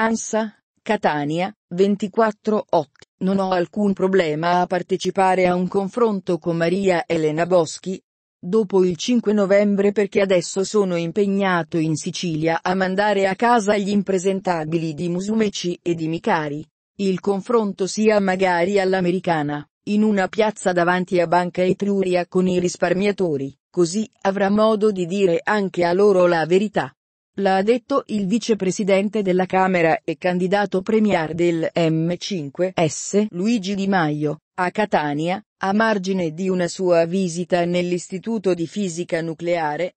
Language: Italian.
Ansa, Catania, 24 8. Non ho alcun problema a partecipare a un confronto con Maria Elena Boschi. Dopo il 5 novembre perché adesso sono impegnato in Sicilia a mandare a casa gli impresentabili di Musumeci e di Micari. Il confronto sia magari all'americana, in una piazza davanti a Banca Etruria con i risparmiatori, così avrà modo di dire anche a loro la verità. L'ha detto il vicepresidente della Camera e candidato premier del M5S Luigi Di Maio, a Catania, a margine di una sua visita nell'Istituto di Fisica Nucleare,